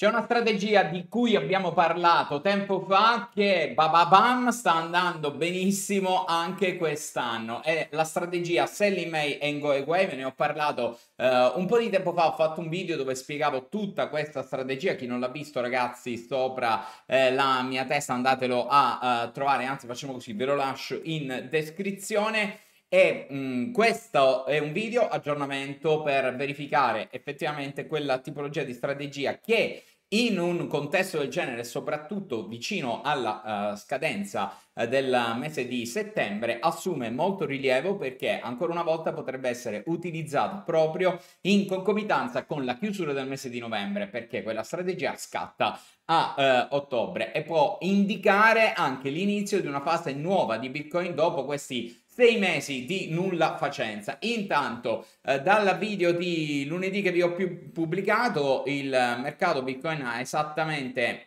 C'è una strategia di cui abbiamo parlato tempo fa che bababam sta andando benissimo anche quest'anno. È la strategia Sally May and Go Away, ve ne ho parlato eh, un po' di tempo fa, ho fatto un video dove spiegavo tutta questa strategia. Chi non l'ha visto ragazzi sopra eh, la mia testa andatelo a uh, trovare, anzi facciamo così, ve lo lascio in descrizione. E mh, mm, questo è un video aggiornamento per verificare effettivamente quella tipologia di strategia che in un contesto del genere, soprattutto vicino alla uh, scadenza eh, del mese di settembre, assume molto rilievo perché ancora una volta potrebbe essere utilizzato proprio in concomitanza con la chiusura del mese di novembre, perché quella strategia scatta a uh, ottobre e può indicare anche l'inizio di una fase nuova di Bitcoin dopo questi sei mesi di nulla facenza. Intanto, eh, dal video di lunedì che vi ho pubblicato, il mercato Bitcoin ha esattamente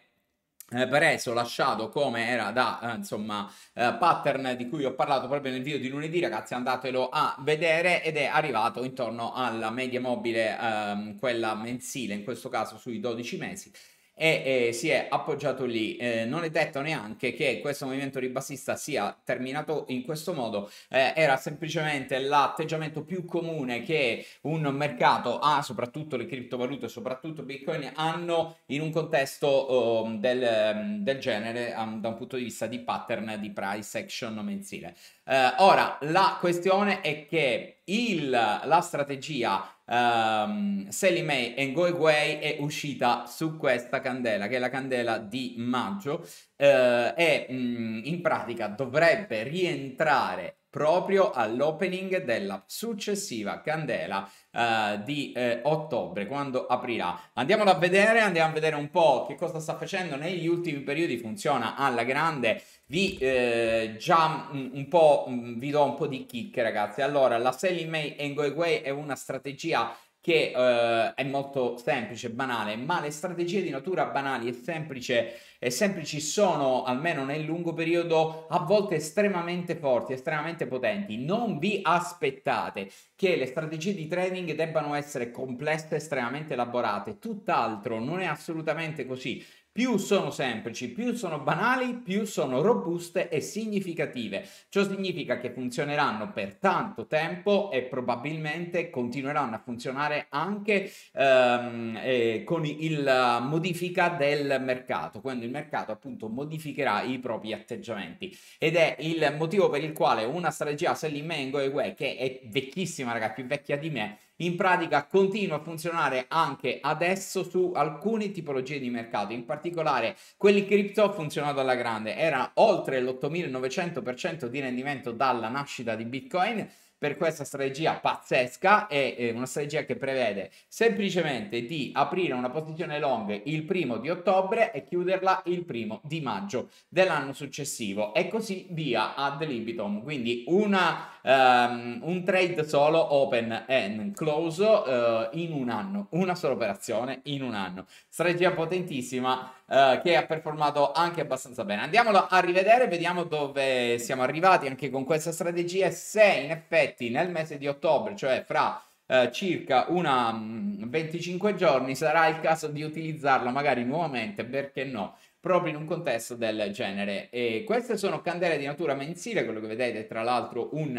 eh, preso, lasciato come era da eh, insomma eh, pattern di cui ho parlato proprio nel video di lunedì ragazzi andatelo a vedere ed è arrivato intorno alla media mobile ehm, quella mensile in questo caso sui 12 mesi e eh, si è appoggiato lì. Eh, non è detto neanche che questo movimento ribassista sia terminato in questo modo, eh, era semplicemente l'atteggiamento più comune che un mercato ha, soprattutto le criptovalute, soprattutto Bitcoin, hanno in un contesto oh, del, del, genere um, da un punto di vista di pattern di price action mensile. Eh, ora, la questione è che il, la strategia um, Sally May and Go Away è uscita su questa candela, che è la candela di maggio, eh, e mh, in pratica dovrebbe rientrare proprio all'opening della successiva candela uh, di eh, ottobre quando aprirà andiamolo a vedere andiamo a vedere un po' che cosa sta facendo negli ultimi periodi funziona alla grande vi eh, già un, un po' vi do un po' di kick ragazzi allora la selling May and Go Away è una strategia che eh, è molto semplice, banale, ma le strategie di natura banali e, semplice, e semplici sono, almeno nel lungo periodo, a volte estremamente forti, estremamente potenti. Non vi aspettate che le strategie di trading debbano essere complesse, estremamente elaborate, tutt'altro, non è assolutamente così. Più sono semplici, più sono banali, più sono robuste e significative. Ciò significa che funzioneranno per tanto tempo e probabilmente continueranno a funzionare anche ehm, eh, con il eh, modifica del mercato, quando il mercato appunto modificherà i propri atteggiamenti. Ed è il motivo per il quale una strategia selling mango e way, che è vecchissima, ragazzi, più vecchia di me, in pratica continua a funzionare anche adesso su alcune tipologie di mercato, in particolare quelli cripto ha funzionato alla grande, era oltre l'8900% di rendimento dalla nascita di Bitcoin, per questa strategia pazzesca è eh, una strategia che prevede semplicemente di aprire una posizione long il primo di ottobre e chiuderla il primo di maggio dell'anno successivo e così via ad libitum quindi una um, un trade solo open and close uh, in un anno, una sola operazione in un anno. Strategia potentissima uh, che ha performato anche abbastanza bene. Andiamolo a rivedere, vediamo dove siamo arrivati anche con questa strategia e se in effetti nel mese di ottobre, cioè fra Uh, circa una um, mm, 25 giorni sarà il caso di utilizzarla magari nuovamente perché no proprio in un contesto del genere. E queste sono candele di natura mensile, quello che vedete tra l'altro un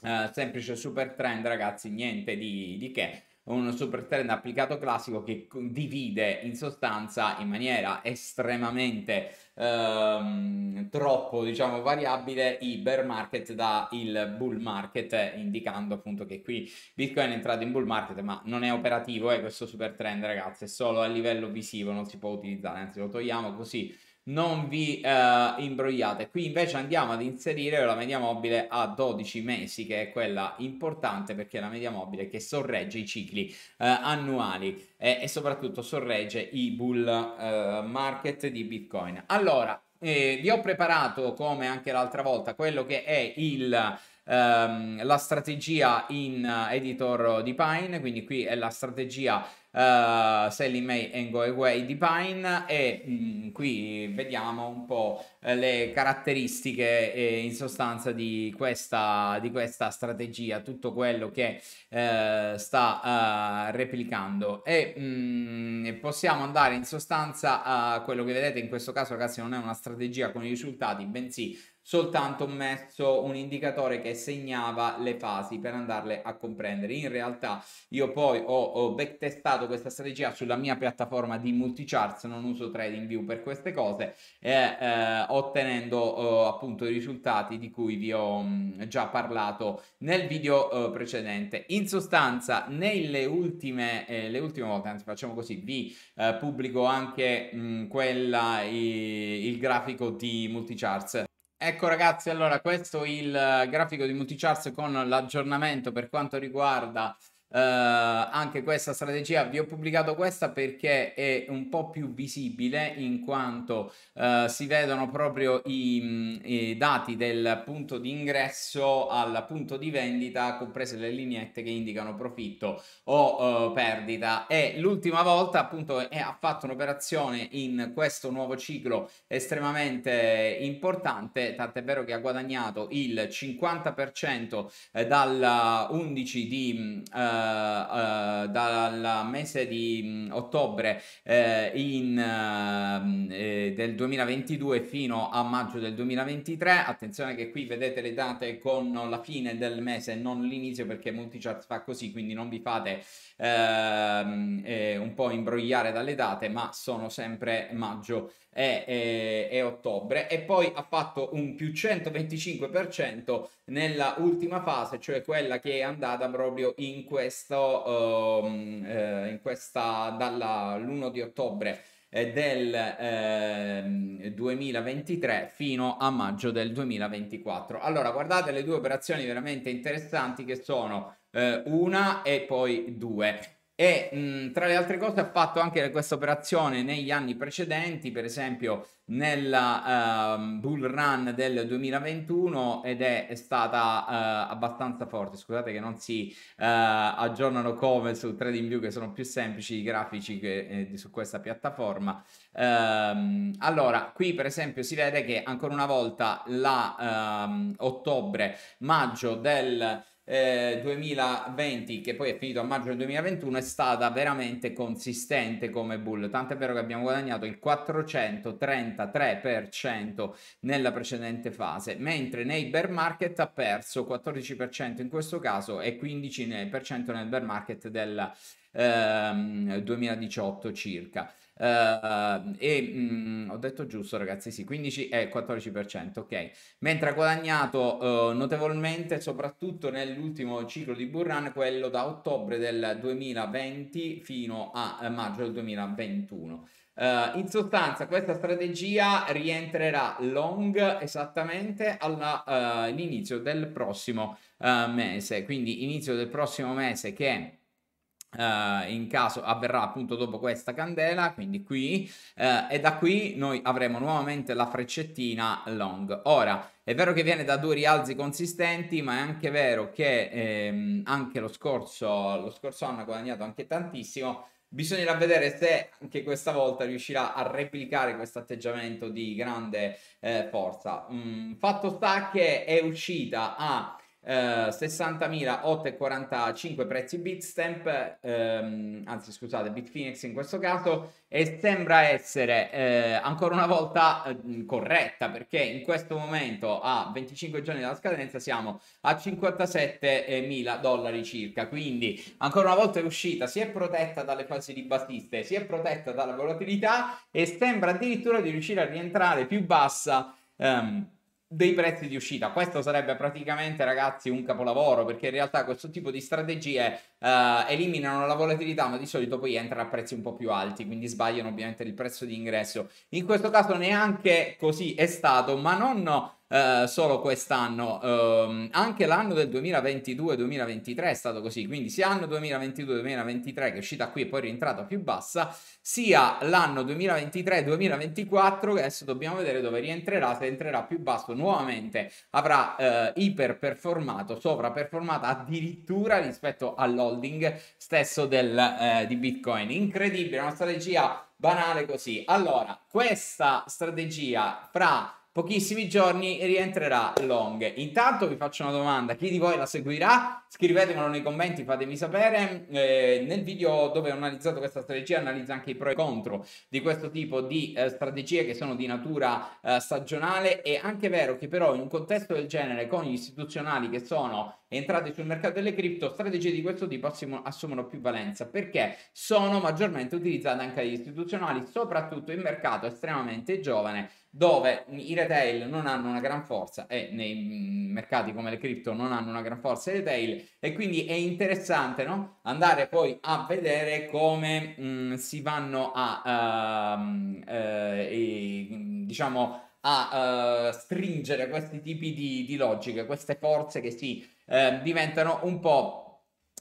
uh, eh, semplice super trend, ragazzi, niente di, di che un super trend applicato classico che divide in sostanza in maniera estremamente ehm, troppo diciamo variabile i bear market dal bull market eh, indicando appunto che qui bitcoin è entrato in bull market ma non è operativo è eh, questo super trend ragazzi è solo a livello visivo non si può utilizzare anzi lo togliamo così non vi eh, imbrogliate. Qui invece andiamo ad inserire la media mobile a 12 mesi, che è quella importante perché è la media mobile che sorregge i cicli eh, annuali e, e, soprattutto sorregge i bull eh, market di Bitcoin. Allora, eh, vi ho preparato come anche l'altra volta quello che è il ehm, la strategia in eh, editor di Pine, quindi qui è la strategia uh, eh, Sally May and Go Away di Pine e mh, mm, qui vediamo un po' Eh, le caratteristiche eh, in sostanza di questa, di questa, strategia, tutto quello che eh, sta eh, replicando e mh, mm, possiamo andare in sostanza a quello che vedete in questo caso ragazzi non è una strategia con i risultati bensì soltanto messo un indicatore che segnava le fasi per andarle a comprendere. In realtà io poi ho, ho backtestato questa strategia sulla mia piattaforma di multicharts, non uso TradingView per queste cose e eh, ottenendo eh, appunto i risultati di cui vi ho mh, mm, già parlato nel video eh, precedente. In sostanza, nelle ultime, eh, ultime volte, anzi facciamo così, vi pubblico anche mh, mm, quella, i, il grafico di multicharts. Ecco ragazzi, allora questo è il grafico di multicharts con l'aggiornamento per quanto riguarda eh, anche questa strategia vi ho pubblicato questa perché è un po' più visibile in quanto uh, si vedono proprio i, mm, i, dati del punto di ingresso al punto di vendita comprese le lineette che indicano profitto o uh, perdita e l'ultima volta appunto è, ha fatto un'operazione in questo nuovo ciclo estremamente importante tant'è vero che ha guadagnato il 50% dall'11 di mm, eh, dal mese di ottobre eh, in, eh, del 2022 fino a maggio del 2023. Attenzione che qui vedete le date con la fine del mese, non l'inizio perché Multichart fa così, quindi non vi fate ehm, un po' imbrogliare dalle date, ma sono sempre maggio e, e, e ottobre. E poi ha fatto un più 125% nella ultima fase, cioè quella che è andata proprio in questo questo, ehm, eh, in questa, dall'1 di ottobre eh, del eh, 2023 fino a maggio del 2024. Allora, guardate le due operazioni veramente interessanti che sono eh, una e poi due e mh, tra le altre cose ha fatto anche questa operazione negli anni precedenti, per esempio nella uh, bull run del 2021 ed è, stata uh, abbastanza forte. Scusate che non si uh, aggiornano come su TradingView che sono più semplici i grafici che, eh, su questa piattaforma. Um, allora, qui per esempio si vede che ancora una volta la um, ehm, ottobre-maggio del 2020, eh, che poi è finito a maggio del 2021, è stata veramente consistente come bull. Tant'è vero che abbiamo guadagnato il 433% nella precedente fase, mentre nei bear market ha perso 14% in questo caso e 15% nel bear market del ehm, 2018 circa. Uh, e mh, mm, ho detto giusto ragazzi, sì, 15 e 14%, ok. Mentre ha guadagnato uh, notevolmente soprattutto nell'ultimo ciclo di Burran, quello da ottobre del 2020 fino a eh, maggio del 2021. Uh, in sostanza questa strategia rientrerà long esattamente all'inizio uh, del prossimo uh, mese, quindi inizio del prossimo mese che Uh, in caso avverrà appunto dopo questa candela, quindi qui, uh, e da qui noi avremo nuovamente la freccettina long. Ora, è vero che viene da due rialzi consistenti, ma è anche vero che ehm, anche lo scorso, lo scorso anno ha guadagnato anche tantissimo. Bisognerà vedere se anche questa volta riuscirà a replicare questo atteggiamento di grande eh, forza. Mm, fatto sta che è uscita a Uh, eh, 60.845 prezzi Bitstamp, ehm, anzi scusate, Bitfinex in questo caso, e sembra essere eh, ancora una volta eh, corretta perché in questo momento a 25 giorni dalla scadenza siamo a 57.000 dollari circa, quindi ancora una volta è uscita, si è protetta dalle fasi di battiste, si è protetta dalla volatilità e sembra addirittura di riuscire a rientrare più bassa. Ehm, dei prezzi di uscita. Questo sarebbe praticamente, ragazzi, un capolavoro, perché in realtà questo tipo di strategie eh, eliminano la volatilità, ma di solito poi entrano a prezzi un po' più alti, quindi sbagliano ovviamente il prezzo di ingresso. In questo caso neanche così è stato, ma non eh, solo quest'anno, eh, anche l'anno del 2022-2023 è stato così, quindi sia l'anno 2022-2023 che è uscita qui e poi è rientrata più bassa, sia l'anno 2023-2024 che adesso dobbiamo vedere dove rientrerà, se entrerà più basso nuovamente avrà eh, iperperformato, sovraperformata addirittura rispetto all'holding stesso del, eh, di Bitcoin. Incredibile, una strategia banale così. Allora, questa strategia fra pochissimi giorni rientrerà Long. Intanto vi faccio una domanda, chi di voi la seguirà? Scrivetemelo nei commenti, fatemi sapere. Eh, nel video dove ho analizzato questa strategia analizzo anche i pro e i contro di questo tipo di eh, strategie che sono di natura eh, stagionale. È anche vero che però in un contesto del genere con gli istituzionali che sono entrati sul mercato delle cripto, strategie di questo tipo assumono, assumono più valenza perché sono maggiormente utilizzate anche dagli istituzionali, soprattutto in mercato estremamente giovane dove i retail non hanno una gran forza e nei mm, mercati come le cripto non hanno una gran forza i retail e quindi è interessante no? andare poi a vedere come mh, mm, si vanno a uh, eh, mm, diciamo a uh, stringere questi tipi di, di, logiche, queste forze che si uh, diventano un po'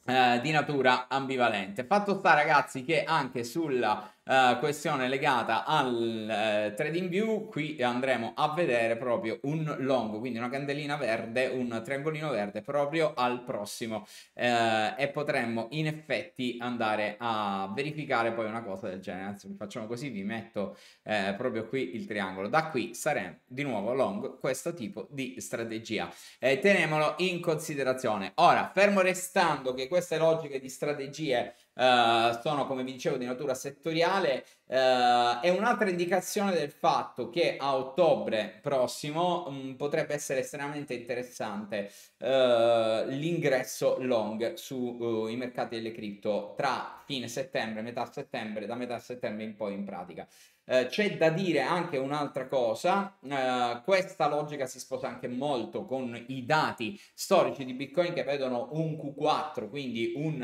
eh, di natura ambivalente. Fatto sta ragazzi che anche sulla eh, questione legata al eh, trading view, qui andremo a vedere proprio un long, quindi una candelina verde, un triangolino verde proprio al prossimo eh, e potremmo in effetti andare a verificare poi una cosa del genere, anzi facciamo così, vi metto eh, proprio qui il triangolo, da qui saremo di nuovo long questo tipo di strategia, eh, tenemolo in considerazione. Ora, fermo restando che queste logiche di strategie eh, sono come vi dicevo di natura settoriale eh, è un'altra indicazione del fatto che a ottobre prossimo mh, mm, potrebbe essere estremamente interessante eh, l'ingresso long sui eh, mercati delle cripto tra fine settembre, metà settembre, da metà settembre in poi in pratica. Eh, c'è da dire anche un'altra cosa, eh, questa logica si sposa anche molto con i dati storici di Bitcoin che vedono un Q4, quindi un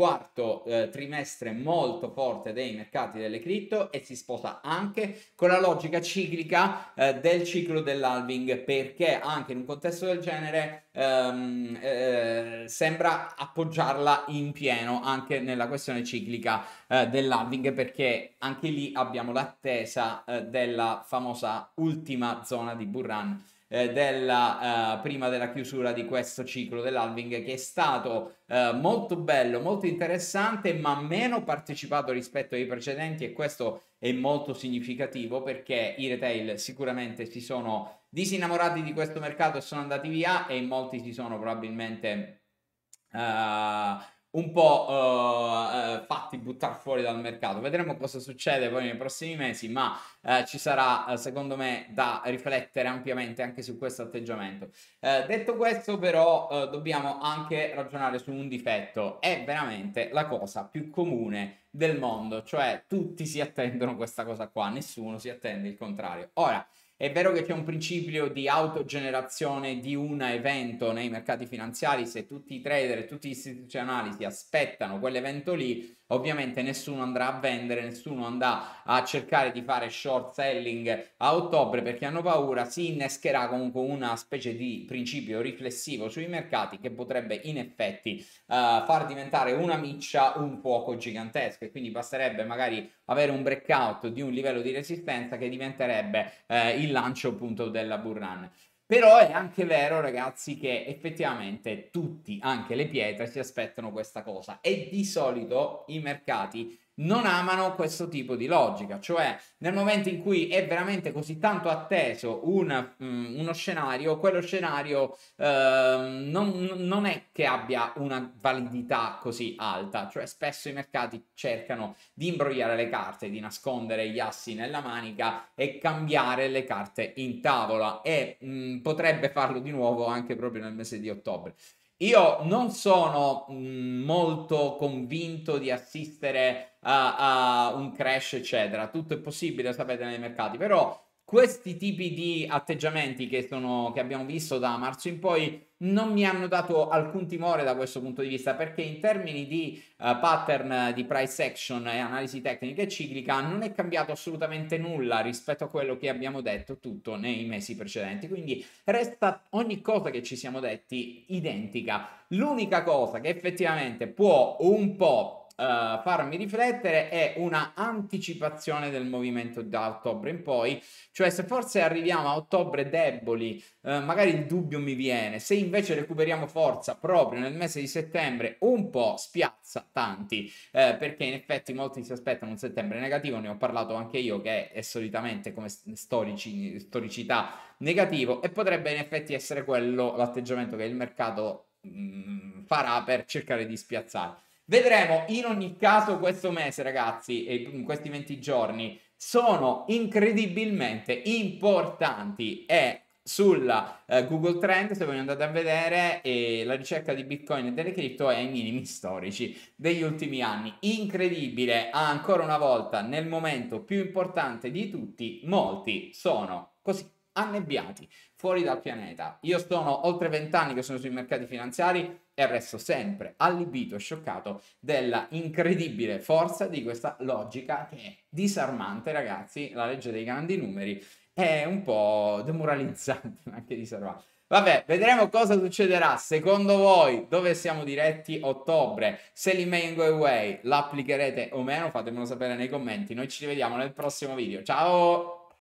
quarto eh, trimestre molto forte dei mercati delle cripto e si sposa anche con la logica ciclica eh, del ciclo dell'halving perché anche in un contesto del genere ehm, eh, sembra appoggiarla in pieno anche nella questione ciclica eh, dell'halving perché anche lì abbiamo l'attesa eh, della famosa ultima zona di Burran eh, della, eh, prima della chiusura di questo ciclo dell'Alving, che è stato eh, molto bello, molto interessante, ma meno partecipato rispetto ai precedenti e questo è molto significativo perché i retail sicuramente si sono disinnamorati di questo mercato e sono andati via e molti si sono probabilmente... Uh, un po' uh, fatti buttare fuori dal mercato. Vedremo cosa succede poi nei prossimi mesi, ma uh, ci sarà secondo me da riflettere ampiamente anche su questo atteggiamento. detto questo però dobbiamo anche ragionare su un difetto, è veramente la cosa più comune del mondo, cioè tutti si attendono questa cosa qua, nessuno si attende il contrario. Ora, è vero che c'è un principio di autogenerazione di un evento nei mercati finanziari, se tutti i trader e tutti gli istituzionali si aspettano quell'evento lì, ovviamente nessuno andrà a vendere, nessuno andrà a cercare di fare short selling a ottobre perché hanno paura, si innescherà comunque una specie di principio riflessivo sui mercati che potrebbe in effetti uh, far diventare una miccia un fuoco gigantesco e quindi basterebbe magari avere un breakout di un livello di resistenza che diventerebbe uh, il lancio appunto della bull run. Però è anche vero, ragazzi, che effettivamente tutti, anche le pietre, si aspettano questa cosa e di solito i mercati non amano questo tipo di logica, cioè nel momento in cui è veramente così tanto atteso un, um, uno scenario, quello scenario uh, non, non, è che abbia una validità così alta, cioè spesso i mercati cercano di imbrogliare le carte, di nascondere gli assi nella manica e cambiare le carte in tavola e um, potrebbe farlo di nuovo anche proprio nel mese di ottobre. Io non sono molto convinto di assistere a, a, un crash, eccetera. Tutto è possibile, sapete, nei mercati, però questi tipi di atteggiamenti che, sono, che, abbiamo visto da marzo in poi non mi hanno dato alcun timore da questo punto di vista perché in termini di uh, pattern di price action e analisi tecnica e ciclica non è cambiato assolutamente nulla rispetto a quello che abbiamo detto tutto nei mesi precedenti quindi resta ogni cosa che ci siamo detti identica l'unica cosa che effettivamente può un po' uh, farmi riflettere è una anticipazione del movimento da ottobre in poi, cioè se forse arriviamo a ottobre deboli, uh, magari il dubbio mi viene, se invece recuperiamo forza proprio nel mese di settembre un po' spiazza tanti, uh, perché in effetti molti si aspettano un settembre negativo, ne ho parlato anche io che è solitamente come storici, storicità negativo e potrebbe in effetti essere quello l'atteggiamento che il mercato mh, mm, farà per cercare di spiazzare. Vedremo in ogni caso questo mese, ragazzi, e in questi 20 giorni sono incredibilmente importanti e sulla eh, Google Trend, se voi andate a vedere, eh, la ricerca di Bitcoin e delle cripto è ai minimi storici degli ultimi anni. Incredibile, ancora una volta, nel momento più importante di tutti, molti sono così annebbiati fuori dal pianeta. Io sono oltre vent'anni che sono sui mercati finanziari e resto sempre allibito e scioccato della incredibile forza di questa logica che è disarmante, ragazzi, la legge dei grandi numeri è un po' demoralizzante anche disarmante. Vabbè, vedremo cosa succederà. Secondo voi, dove siamo diretti ottobre? Se l'email go away l'applicherete o meno? Fatemelo sapere nei commenti. Noi ci rivediamo nel prossimo video. Ciao!